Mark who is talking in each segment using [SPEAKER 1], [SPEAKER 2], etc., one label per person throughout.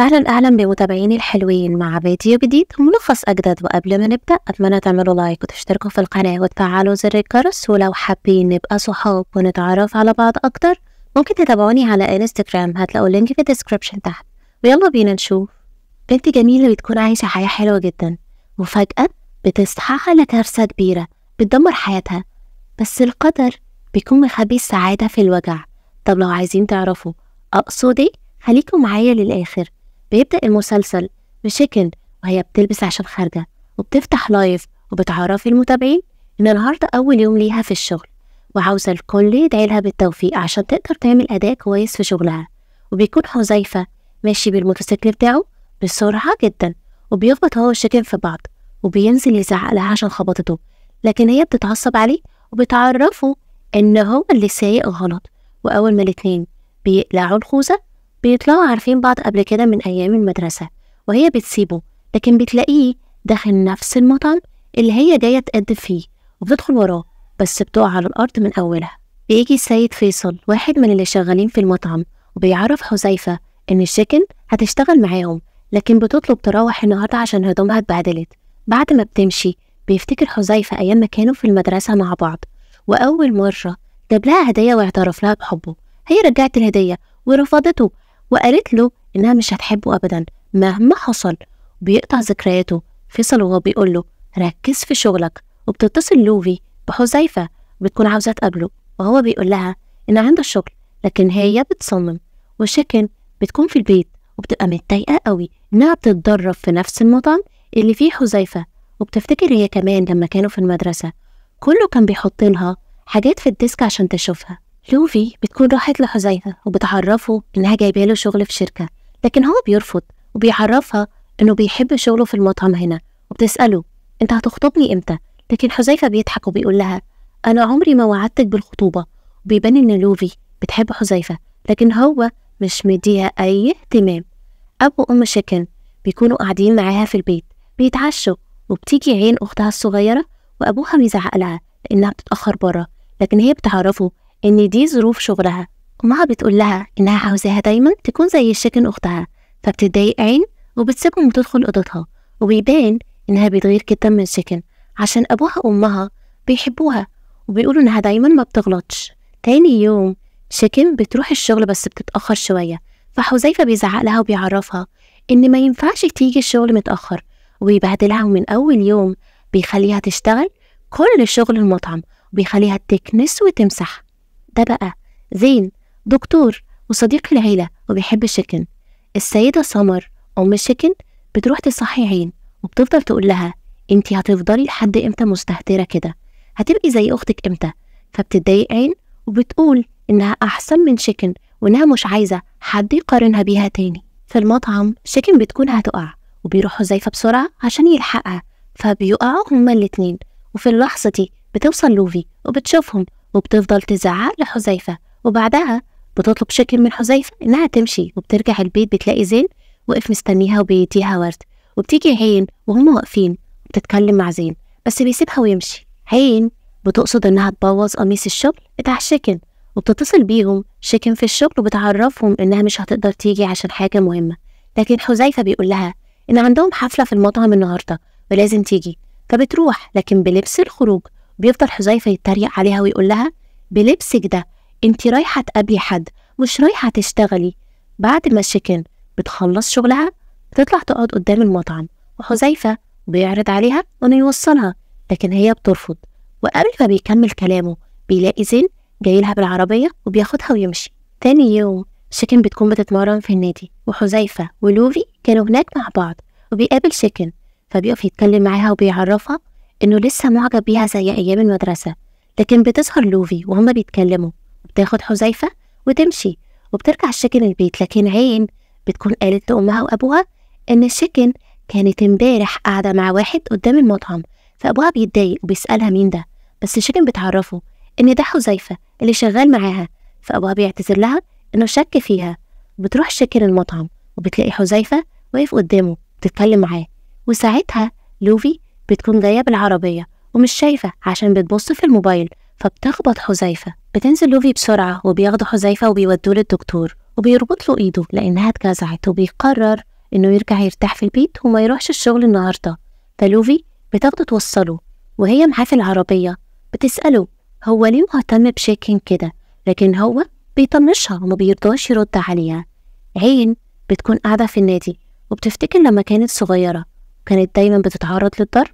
[SPEAKER 1] أهلا أهلا بمتابعيني الحلوين مع فيديو جديد وملخص أجدد وقبل ما نبدأ أتمنى تعملوا لايك وتشتركوا في القناة وتفعلوا زر الجرس ولو حابين نبقى صحاب ونتعرف على بعض أكتر ممكن تتابعوني على انستجرام هتلاقوا اللينك في الديسكريبشن تحت ويلا بينا نشوف بنت جميلة بتكون عايشة حياة حلوة جدا وفجأة بتصحى على كارثة كبيرة بتدمر حياتها بس القدر بيكون مخبي السعادة في الوجع طب لو عايزين تعرفوا أقصد إيه خليكم معايا للآخر بيبدأ المسلسل بشكل وهي بتلبس عشان خارجة وبتفتح لايف وبتعرفي المتابعين إن النهاردة أول يوم ليها في الشغل وعاوزة الكل يدعيلها بالتوفيق عشان تقدر تعمل أداء كويس في شغلها وبيكون حذيفة ماشي بالموتوسيكل بتاعه بسرعة جدا وبيخبط هو والشكل في بعض وبينزل يزعق لها عشان خبطته لكن هي بتتعصب عليه وبتعرفه إن هو اللي سايق غلط وأول ما الاتنين بيقلعوا الخوذة بيطلعوا عارفين بعض قبل كده من أيام المدرسة وهي بتسيبه لكن بتلاقيه داخل نفس المطعم اللي هي جاية تقدم فيه وبتدخل وراه بس بتقع على الأرض من أولها بيجي السيد فيصل واحد من اللي شغالين في المطعم وبيعرف حذيفة إن الشيكن هتشتغل معاهم لكن بتطلب تروح النهاردة عشان هدومها اتبهدلت بعد ما بتمشي بيفتكر حذيفة أيام ما كانوا في المدرسة مع بعض وأول مرة جاب لها هدية واعترف لها بحبه هي رجعت الهدية ورفضته وقالت له إنها مش هتحبه أبدا مهما حصل بيقطع ذكرياته فيصل وهو بيقول له ركز في شغلك وبتتصل لوفي بحذيفة بتكون عاوزة تقابله وهو بيقول لها إن عنده شغل لكن هي بتصمم وشكن بتكون في البيت وبتبقى متضايقة قوي إنها بتتدرب في نفس المطعم اللي فيه حذيفة وبتفتكر هي كمان لما كانوا في المدرسة كله كان بيحط لها حاجات في الديسك عشان تشوفها لوفي بتكون راحت لحذيفة وبتعرفه إنها جايبة له شغل في شركة لكن هو بيرفض وبيعرفها إنه بيحب شغله في المطعم هنا وبتسأله أنت هتخطبني إمتى؟ لكن حذيفة بيضحك وبيقول لها أنا عمري ما وعدتك بالخطوبة وبيبان إن لوفي بتحب حذيفة لكن هو مش مديها أي اهتمام أب وأم شكن بيكونوا قاعدين معاها في البيت بيتعشوا وبتيجي عين أختها الصغيرة وأبوها بيزعق لها لأنها بتتأخر برا لكن هي بتعرفه إن دي ظروف شغلها أمها بتقول لها إنها عاوزاها دايما تكون زي الشكل أختها فبتضايق عين وبتسيبهم وتدخل أوضتها وبيبان إنها بتغير جدا من الشكل عشان أبوها وأمها بيحبوها وبيقولوا إنها دايما ما بتغلطش تاني يوم شكن بتروح الشغل بس بتتأخر شوية فحذيفة بيزعق لها وبيعرفها إن ما ينفعش تيجي الشغل متأخر وبيبهدلها من أول يوم بيخليها تشتغل كل شغل المطعم وبيخليها تكنس وتمسح ده بقى زين دكتور وصديق العيلة وبيحب الشكن السيدة سمر أم الشكن بتروح تصحي عين وبتفضل تقول لها انتي هتفضلي لحد امتى مستهترة كده هتبقي زي أختك امتى فبتضايق عين وبتقول إنها أحسن من شيكن وإنها مش عايزة حد يقارنها بيها تاني في المطعم شيكن بتكون هتقع وبيروح حذيفة بسرعة عشان يلحقها فبيقعوا هما الاتنين وفي اللحظة دي بتوصل لوفي وبتشوفهم وبتفضل تزعق لحذيفة وبعدها بتطلب شكل من حذيفة إنها تمشي وبترجع البيت بتلاقي زين وقف مستنيها وبيديها ورد وبتيجي عين وهم واقفين بتتكلم مع زين بس بيسيبها ويمشي عين بتقصد إنها تبوظ قميص الشغل بتاع شكل وبتتصل بيهم شكن في الشغل وبتعرفهم إنها مش هتقدر تيجي عشان حاجة مهمة لكن حذيفة بيقول لها إن عندهم حفلة في المطعم النهاردة ولازم تيجي فبتروح لكن بلبس الخروج بيفضل حذيفة يتريق عليها ويقول لها بلبسك ده انت رايحة تقابلي حد مش رايحة تشتغلي بعد ما الشيكن بتخلص شغلها بتطلع تقعد قدام المطعم وحذيفة بيعرض عليها انه يوصلها لكن هي بترفض وقبل ما بيكمل كلامه بيلاقي زين جايلها بالعربية وبياخدها ويمشي تاني يوم شيكن بتكون بتتمرن في النادي وحذيفة ولوفي كانوا هناك مع بعض وبيقابل شيكن فبيقف يتكلم معاها وبيعرفها إنه لسه معجب بيها زي أيام المدرسة لكن بتظهر لوفي وهما بيتكلموا وبتاخد حذيفة وتمشي وبترجع الشكل البيت لكن عين بتكون قالت لأمها وأبوها إن الشكن كانت امبارح قاعدة مع واحد قدام المطعم فأبوها بيتضايق وبيسألها مين ده بس شيكن بتعرفه إن ده حذيفة اللي شغال معاها فأبوها بيعتذر لها إنه شك فيها بتروح شيكن المطعم وبتلاقي حذيفة واقف قدامه بتتكلم معاه وساعتها لوفي بتكون جاية بالعربية ومش شايفة عشان بتبص في الموبايل فبتخبط حذيفة بتنزل لوفي بسرعة وبياخدوا حذيفة وبيودوه للدكتور وبيربط له ايده لانها اتجزعت وبيقرر انه يرجع يرتاح في البيت وما يروحش الشغل النهاردة فلوفي بتاخده توصله وهي معاه في العربية بتسأله هو ليه مهتم بشيكين كده لكن هو بيطنشها وما بيرضاش يرد عليها عين بتكون قاعدة في النادي وبتفتكر لما كانت صغيرة وكانت دايما بتتعرض للضرب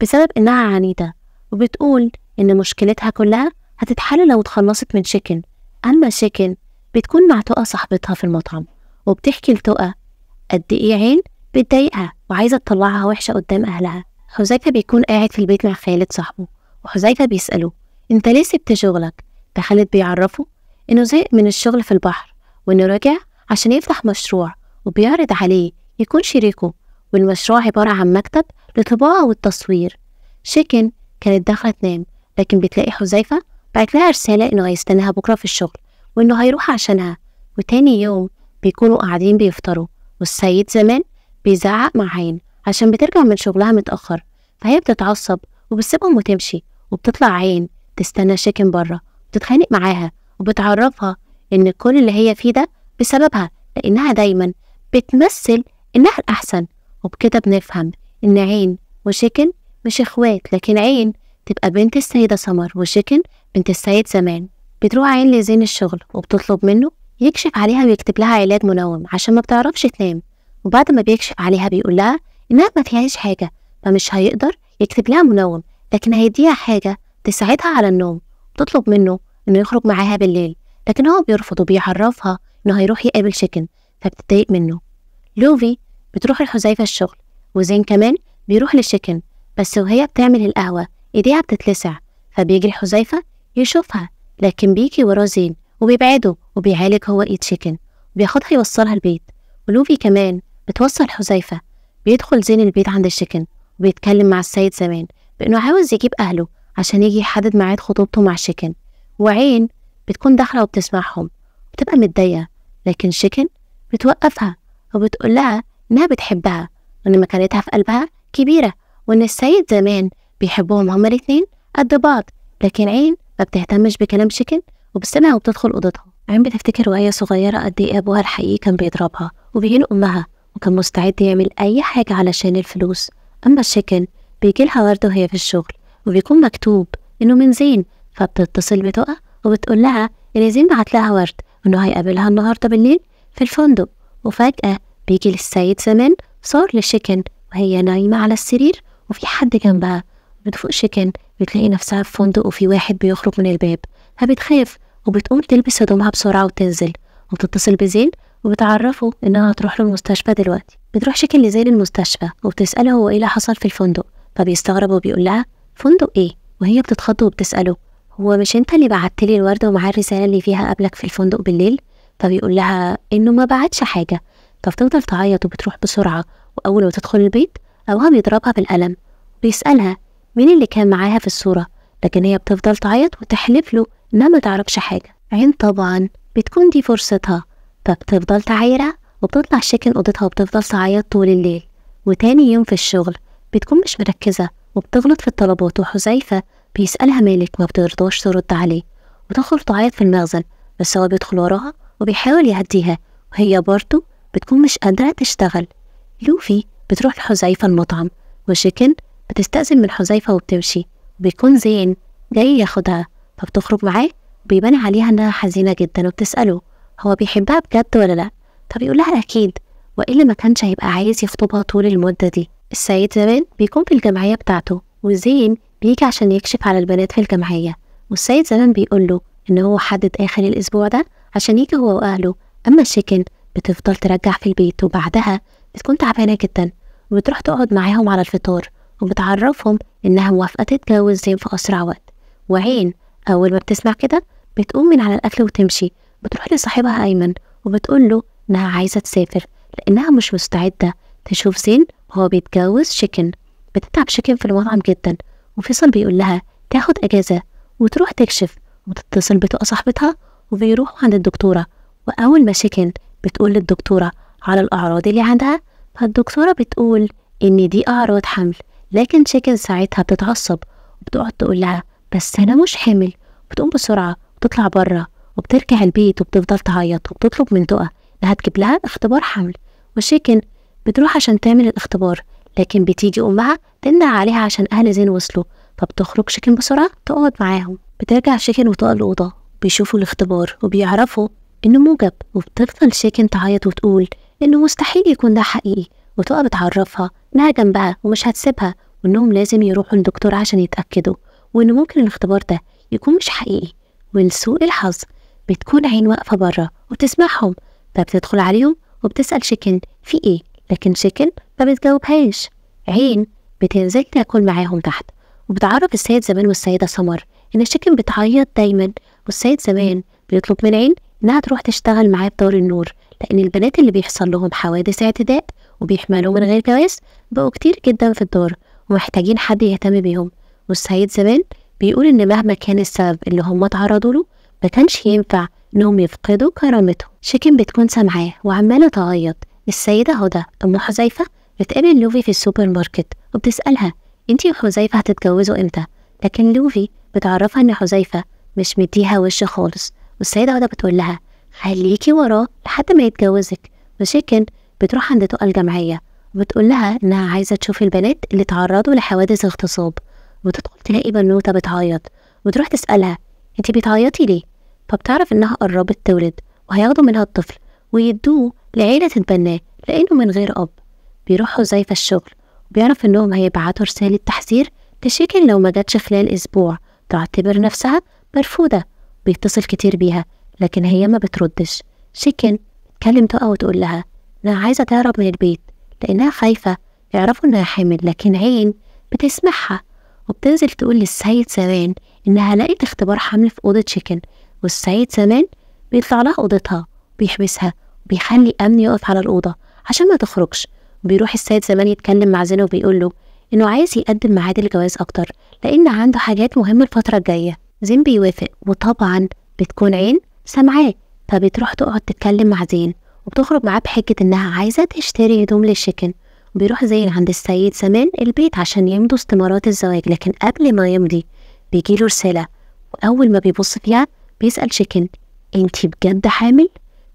[SPEAKER 1] بسبب إنها عنيدة وبتقول إن مشكلتها كلها هتتحل لو اتخلصت من شيكن أما شيكن بتكون مع تقى صاحبتها في المطعم وبتحكي لتقى قد إيه عين بتضايقها وعايزة تطلعها وحشة قدام أهلها حذيفة بيكون قاعد في البيت مع خالد صاحبه وحذيفة بيسأله أنت ليه سبت شغلك؟ فخالد بيعرفه إنه زهق من الشغل في البحر وإنه راجع عشان يفتح مشروع وبيعرض عليه يكون شريكه والمشروع عبارة عن مكتب للطباعة والتصوير شيكن كانت داخلة تنام لكن بتلاقي حذيفة بعت لها رسالة إنه هيستناها بكرة في الشغل وإنه هيروح عشانها وتاني يوم بيكونوا قاعدين بيفطروا والسيد زمان بيزعق مع عين عشان بترجع من شغلها متأخر فهي بتتعصب وبتسيبهم وتمشي وبتطلع عين تستنى شيكن بره بتتخانق معاها وبتعرفها إن كل اللي هي فيه ده بسببها لأنها دايما بتمثل إنها الأحسن وبكده بنفهم إن عين وشكن مش إخوات لكن عين تبقى بنت السيدة سمر وشكن بنت السيد زمان بتروح عين لزين الشغل وبتطلب منه يكشف عليها ويكتب لها علاج منوم عشان ما بتعرفش تنام وبعد ما بيكشف عليها بيقول لها إنها ما فيهاش حاجة فمش هيقدر يكتب لها منوم لكن هيديها حاجة تساعدها على النوم بتطلب منه إنه يخرج معاها بالليل لكن هو بيرفض وبيعرفها إنه هيروح يقابل شكن فبتضايق منه لوفي بتروح لحذيفة الشغل وزين كمان بيروح للشكن بس وهي بتعمل القهوة إيديها بتتلسع فبيجي الحزيفة يشوفها لكن بيجي وراه زين وبيبعده وبيعالج هو إيد شكن وبياخدها يوصلها البيت ولوفي كمان بتوصل حذيفة بيدخل زين البيت عند الشكن وبيتكلم مع السيد زمان بإنه عاوز يجيب أهله عشان يجي يحدد ميعاد خطوبته مع شكن وعين بتكون داخلة وبتسمعهم بتبقى متضايقة لكن شكن بتوقفها وبتقول لها إنها بتحبها وإن مكانتها في قلبها كبيرة وإن السيد زمان بيحبهم هما الاتنين قد بعض لكن عين ما بتهتمش بكلام شكل وبتسيبها وبتدخل أوضتها عين بتفتكر وهي صغيرة قد إيه أبوها الحقيقي كان بيضربها وبيهين أمها وكان مستعد يعمل أي حاجة علشان الفلوس أما الشكل بيجيلها وردة وهي في الشغل وبيكون مكتوب إنه من زين فبتتصل بتقى وبتقول لها إن زين بعت لها ورد وإنه هيقابلها النهاردة بالليل في الفندق وفجأة بيجي للسيد زمان صار لشيكن وهي نايمة على السرير وفي حد جنبها بتفوق شيكن بتلاقي نفسها في فندق وفي واحد بيخرج من الباب فبتخاف وبتقوم تلبس هدومها بسرعة وتنزل وبتتصل بزين وبتعرفه إنها هتروح له المستشفى دلوقتي بتروح شيكن لزين المستشفى وبتسأله هو إيه اللي حصل في الفندق فبيستغرب وبيقول لها فندق إيه وهي بتتخض وبتسأله هو مش انت اللي بعتلي الوردة ومعاه الرسالة اللي فيها قبلك في الفندق بالليل فبيقول لها انه ما بعتش حاجة فبتفضل تعيط وبتروح بسرعة وأول ما تدخل البيت أبوها بيضربها بالقلم بيسألها مين اللي كان معاها في الصورة لكن هي بتفضل تعيط وتحلف له إنها ما تعرفش حاجة عين طبعا بتكون دي فرصتها فبتفضل تعيرها وبتطلع شكل أوضتها وبتفضل تعيط طول الليل وتاني يوم في الشغل بتكون مش مركزة وبتغلط في الطلبات وحذيفة بيسألها مالك ما بترضاش ترد عليه وتدخل تعيط في المخزن بس هو بيدخل وراها وبيحاول يهديها وهي برضه بتكون مش قادرة تشتغل لوفي بتروح لحذيفة المطعم وشيكن بتستأذن من حذيفة وبتمشي بيكون زين جاي ياخدها فبتخرج معاه وبيبان عليها إنها حزينة جدا وبتسأله هو بيحبها بجد ولا لأ فبيقول لها أكيد وإلا ما كانش هيبقى عايز يخطبها طول المدة دي السيد زمان بيكون في الجمعية بتاعته وزين بيجي عشان يكشف على البنات في الجمعية والسيد زمان بيقول له إن هو حدد آخر الأسبوع ده عشان يجي هو وأهله أما الشيكن بتفضل ترجع في البيت وبعدها بتكون تعبانة جدا وبتروح تقعد معاهم على الفطار وبتعرفهم إنها موافقة تتجوز زين في أسرع وقت وعين أول ما بتسمع كده بتقوم من على الأكل وتمشي بتروح لصاحبها أيمن وبتقول له إنها عايزة تسافر لأنها مش مستعدة تشوف زين وهو بيتجوز شيكن بتتعب شيكن في المطعم جدا وفيصل بيقول لها تاخد أجازة وتروح تكشف وتتصل بتقى صاحبتها وبيروحوا عند الدكتورة وأول ما شيكن بتقول للدكتورة على الأعراض اللي عندها فالدكتورة بتقول إن دي أعراض حمل لكن شيكن ساعتها بتتعصب وبتقعد تقول لها بس أنا مش حامل بتقوم بسرعة وتطلع بره وبترجع البيت وبتفضل تعيط وبتطلب من دقة إنها تجيب لها اختبار حمل وشيكن بتروح عشان تعمل الاختبار لكن بتيجي أمها تندع عليها عشان أهل زين وصلوا فبتخرج شيكن بسرعة تقعد معاهم بترجع شيكن وتقع الأوضة بيشوفوا الاختبار وبيعرفوا إنه موجب وبتفضل شاكن تعيط وتقول إنه مستحيل يكون ده حقيقي وتقعد تعرفها إنها جنبها ومش هتسيبها وإنهم لازم يروحوا للدكتور عشان يتأكدوا وإن ممكن الاختبار ده يكون مش حقيقي ولسوء الحظ بتكون عين واقفة برا وتسمعهم فبتدخل عليهم وبتسأل شيكن في إيه لكن شيكن ما بتجاوبهاش عين بتنزل تاكل معاهم تحت وبتعرف السيد زمان والسيدة سمر إن شيكن بتعيط دايما والسيد زمان بيطلب من عين انها تروح تشتغل معاه بدور النور لان البنات اللي بيحصل لهم حوادث اعتداء وبيحملوا من غير جواز بقوا كتير جدا في الدار ومحتاجين حد يهتم بيهم والسيد زمان بيقول ان مهما كان السبب اللي هم اتعرضوا له ما كانش ينفع انهم يفقدوا كرامتهم شيكن بتكون سامعاه وعماله تعيط السيده هدى ام حذيفه بتقابل لوفي في السوبر ماركت وبتسالها انتي وحذيفه هتتجوزوا امتى لكن لوفي بتعرفها ان حذيفه مش مديها وش خالص والسيدة هدى بتقول لها خليكي وراه لحد ما يتجوزك وشيكن بتروح عند تقى الجمعية وبتقول لها إنها عايزة تشوف البنات اللي تعرضوا لحوادث اغتصاب وتدخل تلاقي بنوتة بتعيط وتروح تسألها انتي بتعيطي ليه؟ فبتعرف إنها قربت تولد وهياخدوا منها الطفل ويدوه لعيلة تتبناه لأنه من غير أب بيروحوا زيفة الشغل وبيعرف إنهم هيبعتوا رسالة تحذير تشيكن لو ما جاتش خلال أسبوع تعتبر نفسها مرفودة بيتصل كتير بيها لكن هي ما بتردش شيكن تكلم تقع وتقول لها أنا عايزة تهرب من البيت لأنها خايفة يعرفوا إنها حامل لكن عين بتسمعها وبتنزل تقول للسيد سامان إنها لقيت اختبار حمل في أوضة شيكن والسيد سامان بيطلع لها أوضتها بيحبسها وبيخلي أمن يقف على الأوضة عشان ما تخرجش وبيروح السيد زمان يتكلم مع زينة وبيقول له إنه عايز يقدم معادل الجواز أكتر لأن عنده حاجات مهمة الفترة الجاية زين بيوافق وطبعا بتكون عين سامعاه فبتروح تقعد تتكلم مع زين وبتخرج معاه بحجة إنها عايزة تشتري هدوم للشيكن وبيروح زين عند السيد سمان البيت عشان يمضوا استمارات الزواج لكن قبل ما يمضي بيجيله رسالة وأول ما بيبص فيها بيسأل شيكن انتي بجد حامل؟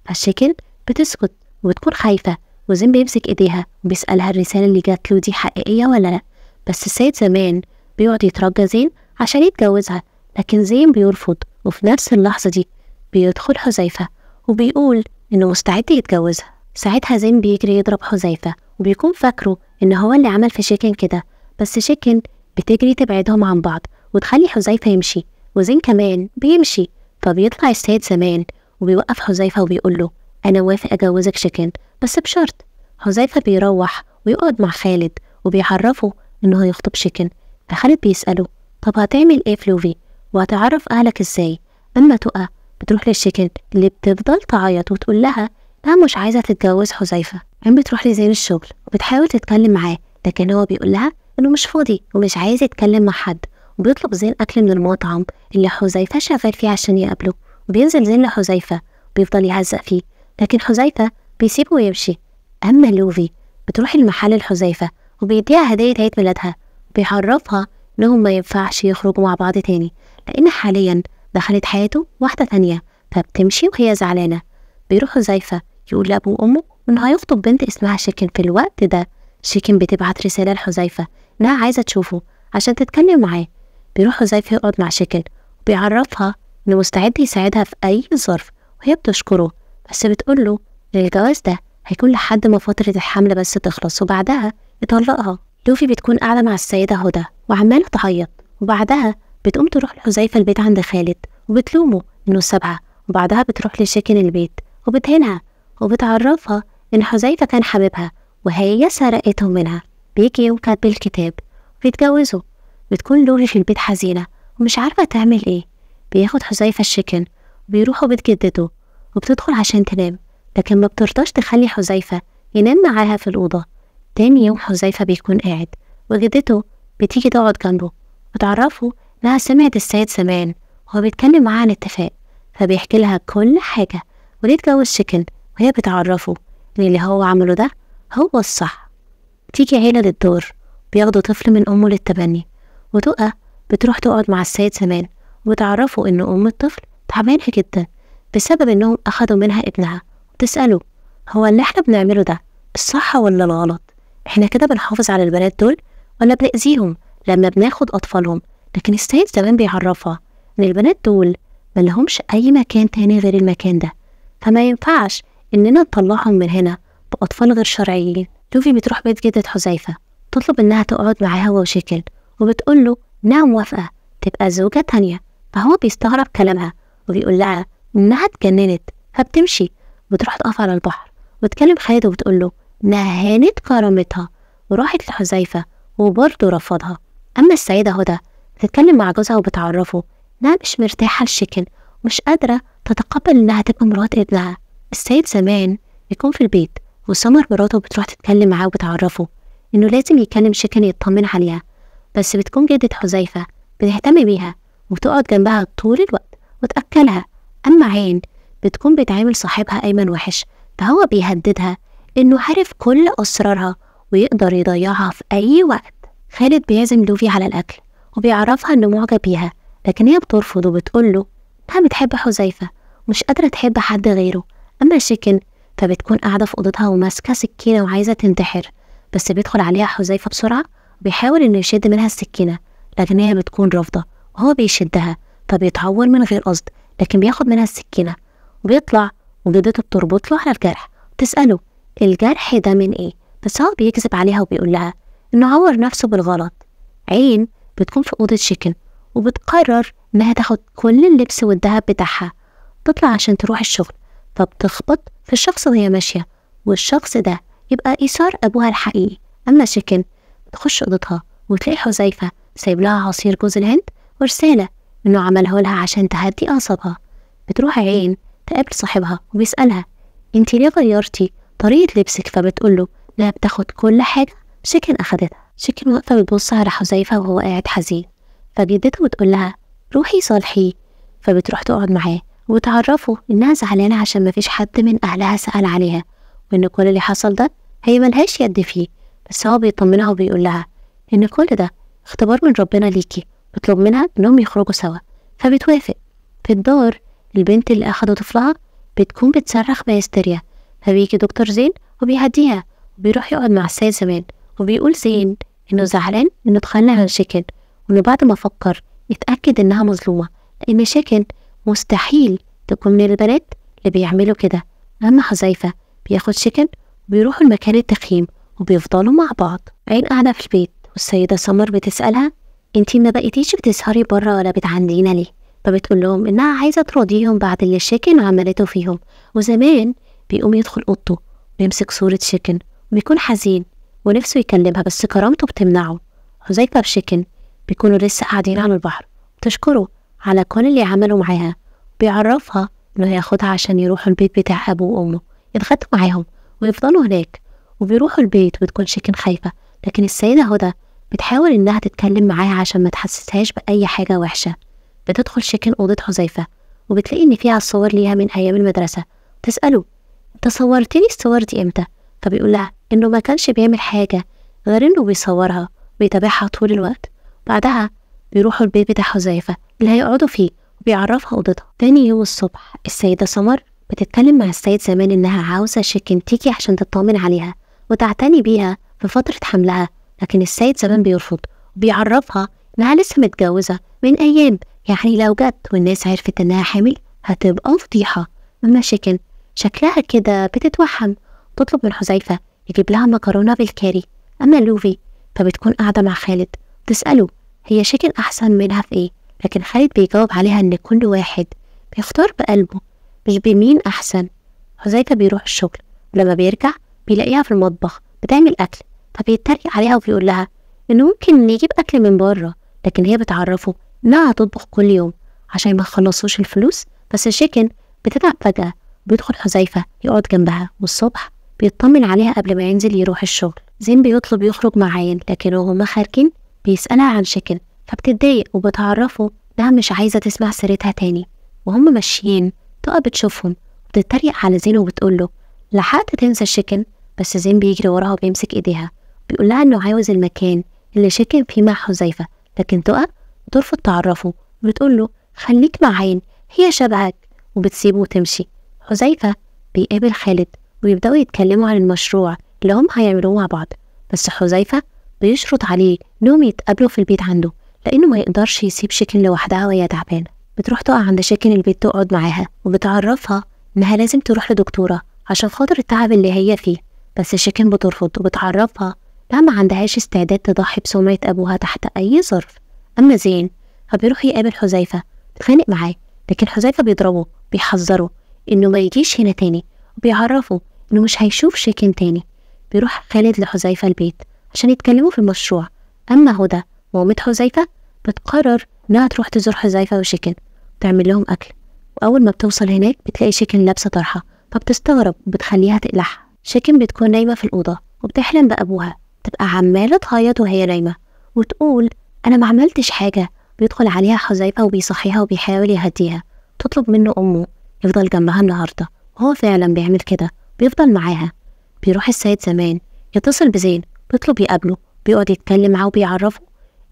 [SPEAKER 1] فالشيكن بتسكت وبتكون خايفة وزين بيمسك ايديها وبيسألها الرسالة اللي جات له دي حقيقية ولا لأ بس السيد زمان بيقعد يترجى زين عشان يتجوزها لكن زين بيرفض وفي نفس اللحظة دي بيدخل حذيفة وبيقول إنه مستعد يتجوزها ساعتها زين بيجري يضرب حذيفة وبيكون فاكره إن هو اللي عمل في شيكن كده بس شيكن بتجري تبعدهم عن بعض وتخلي حذيفة يمشي وزين كمان بيمشي فبيطلع السيد زمان وبيوقف حذيفة وبيقول له أنا وافق أجوزك شيكن بس بشرط حذيفة بيروح ويقعد مع خالد وبيعرفه إنه هيخطب شيكن فخالد بيسأله طب هتعمل إيه في لوفي؟ وهتعرف أهلك إزاي أما تقى بتروح للشكل اللي بتفضل تعيط وتقول لها أنا مش عايزة تتجوز حذيفة عم بتروح لزين الشغل وبتحاول تتكلم معاه لكن هو بيقول لها إنه مش فاضي ومش عايز يتكلم مع حد وبيطلب زين أكل من المطعم اللي حذيفة شغال فيه عشان يقابله وبينزل زين لحذيفة وبيفضل يعزق فيه لكن حذيفة بيسيبه ويمشي أما لوفي بتروح المحل لحذيفة وبيديها هدية عيد ميلادها وبيعرفها إنهم ما ينفعش يخرجوا مع بعض تاني لأن حاليا دخلت حياته واحدة تانية فبتمشي وهي زعلانة بيروح زايفة يقول لأبوه وأمه إنه هيخطب بنت اسمها شيكن في الوقت ده شيكن بتبعت رسالة لحذيفة إنها عايزة تشوفه عشان تتكلم معاه بيروح حذيفة يقعد مع شيكن وبيعرفها إنه مستعد يساعدها في أي ظرف وهي بتشكره بس بتقوله إن الجواز ده هيكون لحد ما فترة الحمل بس تخلص وبعدها يطلقها لوفي بتكون قاعدة مع السيدة هدى وعمالة تعيط وبعدها بتقوم تروح لحذيفة البيت عند خالد وبتلومه إنه سابها وبعدها بتروح لشاكن البيت وبتهنها وبتعرفها إن حذيفة كان حبيبها وهي سرقته منها بيجي يوم كاتب الكتاب بيتجوزوا بتكون لوري في البيت حزينة ومش عارفة تعمل إيه بياخد حذيفة الشكن وبيروحوا بيت جدته وبتدخل عشان تنام لكن ما بترضاش تخلي حذيفة ينام معاها في الأوضة تاني يوم حذيفة بيكون قاعد وجدته بتيجي تقعد جنبه وتعرفه لها سمعت السيد سمان وهو بيتكلم معاها عن اتفاق فبيحكي لها كل حاجة وليه اتجوز شكل وهي بتعرفه إن اللي هو عمله ده هو الصح تيجي عيلة للدور بياخدوا طفل من أمه للتبني وتقى بتروح تقعد مع السيد سمان وبتعرفه إن أم الطفل تعبانة جدا بسبب إنهم أخدوا منها ابنها وتسأله هو اللي احنا بنعمله ده الصح ولا الغلط؟ احنا كده بنحافظ على البنات دول ولا بنأذيهم لما بناخد أطفالهم لكن السيد زمان بيعرفها إن البنات دول ملهمش أي مكان تاني غير المكان ده فما ينفعش إننا نطلعهم من هنا بأطفال غير شرعيين لوفي بتروح بيت جدة حذيفة تطلب إنها تقعد معاها هو وشكل وبتقول له إنها نعم موافقة تبقى زوجة تانية فهو بيستغرب كلامها وبيقول لها إنها اتجننت فبتمشي وبتروح تقف على البحر وتكلم خالد وبتقول له إنها هانت كرامتها وراحت لحذيفة وبرضه رفضها أما السيدة هدى بتتكلم مع جوزها وبتعرفه إنها مش مرتاحة للشكل ومش قادرة تتقبل إنها تبقى مرات ابنها السيد زمان بيكون في البيت وسمر مراته بتروح تتكلم معاه وبتعرفه إنه لازم يكلم شكل يطمن عليها بس بتكون جدة حذيفة بتهتم بيها وبتقعد جنبها طول الوقت وتأكلها أما عين بتكون بتعامل صاحبها أيمن وحش فهو بيهددها إنه عارف كل أسرارها ويقدر يضيعها في أي وقت خالد بيعزم لوفي على الأكل وبيعرفها إنه معجب بيها لكن هي بترفض وبتقول له إنها بتحب حذيفة ومش قادرة تحب حد غيره أما شكن فبتكون قاعدة في أوضتها وماسكة سكينة وعايزة تنتحر بس بيدخل عليها حذيفة بسرعة وبيحاول إنه يشد منها السكينة لكن هي بتكون رافضة وهو بيشدها فبيتعور من غير قصد لكن بياخد منها السكينة وبيطلع وجدته بتربط له على الجرح وتسأله الجرح ده من إيه بس هو بيكذب عليها وبيقول لها إنه عور نفسه بالغلط عين بتكون في أوضة شكل وبتقرر إنها تاخد كل اللبس والذهب بتاعها تطلع عشان تروح الشغل فبتخبط في الشخص وهي ماشية والشخص ده يبقى إيثار أبوها الحقيقي أما شكل بتخش أوضتها وتلاقي حذيفة سايب لها عصير جوز الهند ورسالة إنه عملها لها عشان تهدي أعصابها بتروح عين تقابل صاحبها وبيسألها انتي ليه غيرتي طريقة لبسك فبتقوله لا بتاخد كل حاجة شكل أخدتها شكل واقفة بتبص على حذيفة وهو قاعد حزين فجدته بتقول لها روحي صالحيه فبتروح تقعد معاه وتعرفه إنها زعلانة عشان مفيش حد من أهلها سأل عليها وإن كل اللي حصل ده هي ملهاش يد فيه بس هو بيطمنها وبيقول لها إن كل ده اختبار من ربنا ليكي بيطلب منها إنهم يخرجوا سوا فبتوافق في الدار البنت اللي أخدوا طفلها بتكون بتصرخ بهستيريا فبيجي دكتور زين وبيهديها وبيروح يقعد مع السيد زمان وبيقول زين إنه زعلان إنه دخلنا عن شيكن وإنه بعد ما فكر اتأكد إنها مظلومة لأن شكل مستحيل تكون من البنات اللي بيعملوا كده أما حذيفة بياخد شيكن وبيروحوا لمكان التخييم وبيفضلوا مع بعض عين قاعدة في البيت والسيدة سمر بتسألها انتي ما بقيتيش بتسهري بره ولا بتعندينا ليه فبتقول لهم انها عايزه تراضيهم بعد اللي شكل عملته فيهم وزمان بيقوم يدخل اوضته ويمسك صوره شيكن وبيكون حزين ونفسه يكلمها بس كرامته بتمنعه حذيفة وشيكن بيكونوا لسه قاعدين على البحر بتشكره على كل اللي عمله معاها بيعرفها إنه هياخدها عشان يروحوا البيت بتاع أبوه وأمه يتغدوا معاهم ويفضلوا هناك وبيروحوا البيت بتكون شكن خايفة لكن السيدة هدى بتحاول إنها تتكلم معاها عشان ما تحسسهاش بأي حاجة وحشة بتدخل شكن أوضة حذيفة وبتلاقي إن فيها صور ليها من أيام المدرسة تسأله أنت صورتني الصور دي إمتى؟ طب لها إنه ما كانش بيعمل حاجة غير إنه بيصورها وبيتابعها طول الوقت بعدها بيروحوا البيت بتاع حذيفة اللي هيقعدوا فيه وبيعرفها أوضتها تاني يوم الصبح السيدة سمر بتتكلم مع السيد زمان إنها عاوزة شيكنتيكي عشان تطمن عليها وتعتني بيها في فترة حملها لكن السيد زمان بيرفض وبيعرفها إنها لسه متجوزة من أيام يعني لو جت والناس عرفت إنها حامل هتبقى فضيحة أما شيكن شكلها كده بتتوهم تطلب من حذيفة يجيب لها مكرونة بالكاري أما لوفي فبتكون قاعدة مع خالد تسأله هي شكل أحسن منها في إيه لكن خالد بيجاوب عليها إن كل واحد بيختار بقلبه مش بمين أحسن حذيفة بيروح الشغل ولما بيرجع بيلاقيها في المطبخ بتعمل أكل فبيتريق عليها وبيقول لها إنه ممكن نجيب أكل من بره لكن هي بتعرفه إنها هتطبخ كل يوم عشان ما خلصوش الفلوس بس الشيكن بتتعب فجأة بيدخل حذيفة يقعد جنبها والصبح بيطمن عليها قبل ما ينزل يروح الشغل زين بيطلب يخرج معايا لكن وهما خارجين بيسألها عن شكل فبتتضايق وبتعرفه إنها مش عايزة تسمع سيرتها تاني وهم ماشيين تقى بتشوفهم وبتتريق على زين وبتقوله لحقت تنسى الشكل بس زين بيجري وراها وبيمسك ايديها بيقولها انه عاوز المكان اللي شكل فيه مع حذيفة لكن تقى بترفض تعرفه وبتقوله خليك معين هي شبهك وبتسيبه وتمشي حذيفة بيقابل خالد ويبدأوا يتكلموا عن المشروع اللي هم هيعملوه مع بعض بس حذيفة بيشرط عليه إنهم يتقابلوا في البيت عنده لأنه ما يقدرش يسيب شكل لوحدها وهي تعبانة بتروح تقع عند شكل البيت تقعد معاها وبتعرفها إنها لازم تروح لدكتورة عشان خاطر التعب اللي هي فيه بس شكل بترفض وبتعرفها لا ما عندهاش استعداد تضحي بسمعة أبوها تحت أي ظرف أما زين فبيروح يقابل حذيفة بيتخانق معاه لكن حذيفة بيضربه بيحذره إنه ما يجيش هنا تاني وبيعرفه إنه مش هيشوف شيكن تاني بيروح خالد لحذيفة البيت عشان يتكلموا في المشروع أما هدى مامة حذيفة بتقرر إنها تروح تزور حذيفة وشيكين وتعمل لهم أكل وأول ما بتوصل هناك بتلاقي شيكين لابسة طرحة فبتستغرب وبتخليها تقلعها شيكن بتكون نايمة في الأوضة وبتحلم بأبوها تبقى عمالة تعيط وهي نايمة وتقول أنا ما عملتش حاجة بيدخل عليها حذيفة وبيصحيها وبيحاول يهديها تطلب منه أمه يفضل جنبها النهاردة وهو فعلا بيعمل كده بيفضل معاها بيروح السيد زمان يتصل بزين بيطلب يقابله بيقعد يتكلم معاه وبيعرفه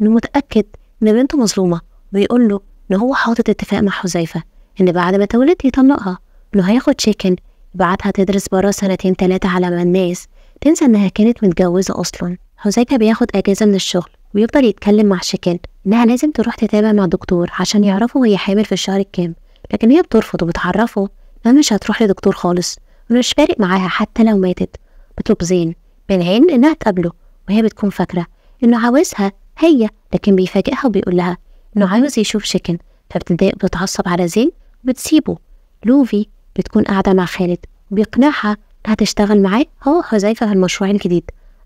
[SPEAKER 1] انه متأكد ان بنته مظلومة ويقول له ان هو حاطط اتفاق مع حذيفة ان بعد ما تولد يطلقها انه هياخد شيكن يبعتها تدرس برا سنتين تلاتة على ما الناس تنسى انها كانت متجوزة اصلا حذيفة بياخد اجازة من الشغل ويفضل يتكلم مع شيكن انها لازم تروح تتابع مع دكتور عشان يعرفوا هي حامل في الشهر الكام لكن هي بترفض وبتعرفه انها مش هتروح لدكتور خالص مش فارق معاها حتى لو ماتت بطلب زين بالعين إنها تقابله وهي بتكون فاكرة إنه عاوزها هي لكن بيفاجئها وبيقول لها إنه عاوز يشوف شيكن فبتضايق وبتتعصب على زين وبتسيبه لوفي بتكون قاعدة مع خالد وبيقنعها إنها تشتغل معاه هو حذيفة في المشروع الجديد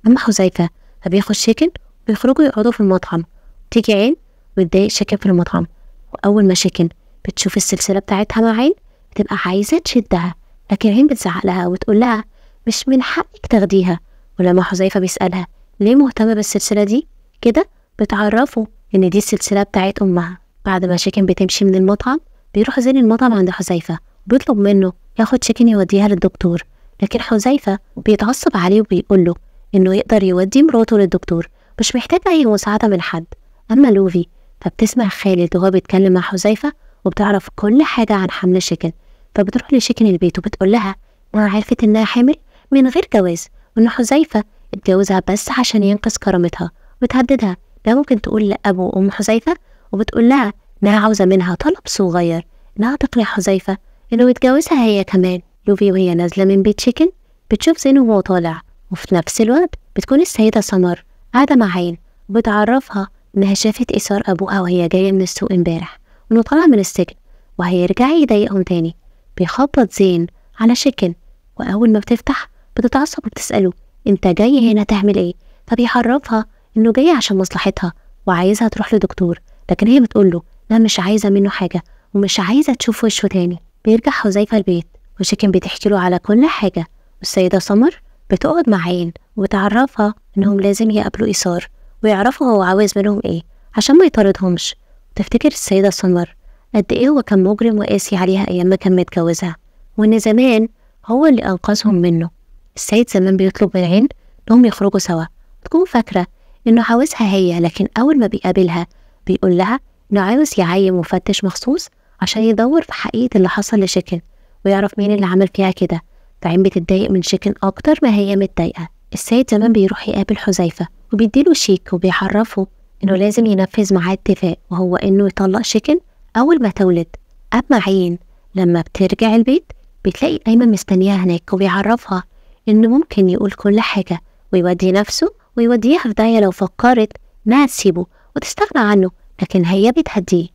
[SPEAKER 1] أما حذيفة فبياخد شيكن بيخرجوا يقعدوا في المطعم تيجي عين وتضايق شكن في المطعم وأول ما شكن بتشوف السلسلة بتاعتها مع عين بتبقى عايزة تشدها لكن عين بتزعق لها وتقول لها مش من حقك تاخديها ولما حذيفة بيسألها ليه مهتمة بالسلسلة دي كده بتعرفه إن دي السلسلة بتاعت أمها بعد ما شيكن بتمشي من المطعم بيروح زين المطعم عند حذيفة وبيطلب منه ياخد شيكن يوديها للدكتور لكن حذيفة بيتعصب عليه وبيقول له إنه يقدر يودي مراته للدكتور مش محتاج أي مساعدة من حد أما لوفي فبتسمع خالد وهو بيتكلم مع حذيفة وبتعرف كل حاجة عن حمل شيكن فبتروح لشيكن البيت وبتقول لها أنا عرفت إنها حامل من غير جواز وإن حذيفة اتجوزها بس عشان ينقذ كرامتها وبتهددها ده ممكن تقول لأبو أم حذيفة وبتقول لها إنها عاوزة منها طلب صغير إنها تقنع حذيفة إنه يتجوزها هي كمان لوفي وهي نازلة من بيت شيكن بتشوف زين وهو طالع وفي نفس الوقت بتكون السيدة سمر قاعدة مع عين وبتعرفها إنها شافت إيثار أبوها وهي جاية من السوق امبارح وإنه طالع من السجن وهيرجع يضايقهم تاني بيخبط زين على شكل وأول ما بتفتح بتتعصب وبتسأله أنت جاي هنا تعمل إيه؟ فبيحرفها إنه جاي عشان مصلحتها وعايزها تروح لدكتور لكن هي بتقوله لا مش عايزة منه حاجة ومش عايزة تشوف وشه تاني بيرجع حذيفة البيت وشكن بتحكي له على كل حاجة والسيدة سمر بتقعد مع عين وبتعرفها إنهم لازم يقابلوا إيثار ويعرفوا هو عاوز منهم إيه عشان ما يطاردهمش تفتكر السيدة سمر قد إيه هو كان مجرم وقاسي عليها أيام ما كان متجوزها وإن زمان هو اللي أنقذهم منه السيد زمان بيطلب من العين إنهم يخرجوا سوا تكون فاكرة إنه عاوزها هي لكن أول ما بيقابلها بيقول لها إنه عاوز يعين مفتش مخصوص عشان يدور في حقيقة اللي حصل لشيكن ويعرف مين اللي عمل فيها كده فعين بتتضايق من شيكن أكتر ما هي متضايقة السيد زمان بيروح يقابل حذيفة وبيديله شيك وبيعرفه إنه لازم ينفذ معاه اتفاق وهو إنه يطلق شيكن أول ما تولد أما عين لما بترجع البيت بتلاقي أيمن مستنيها هناك وبيعرفها إنه ممكن يقول كل حاجة ويودي نفسه ويوديها في داهية لو فكرت إنها تسيبه وتستغنى عنه لكن هي بتهديه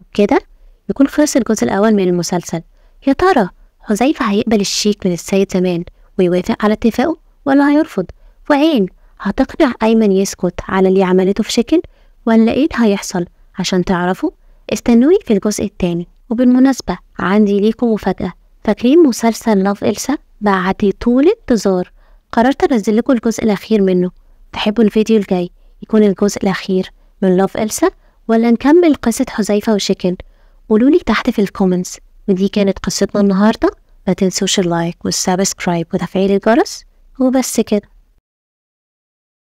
[SPEAKER 1] وبكده يكون خلص الجزء الأول من المسلسل يا ترى حذيفة هيقبل الشيك من السيد زمان ويوافق على اتفاقه ولا هيرفض وعين هتقنع أيمن يسكت على اللي عملته في شكل ولا ايه هيحصل عشان تعرفوا استنوني في الجزء التاني وبالمناسبة عندي ليكم مفاجأة فاكرين مسلسل لاف إلسا بعد طول انتظار قررت انزل لكم الجزء الاخير منه تحبوا الفيديو الجاي يكون الجزء الاخير من لاف إلسا ولا نكمل قصة حذيفة وشيكن قولولي تحت في الكومنتس ودي كانت قصتنا النهاردة ما تنسوش اللايك والسبسكرايب وتفعيل الجرس وبس كده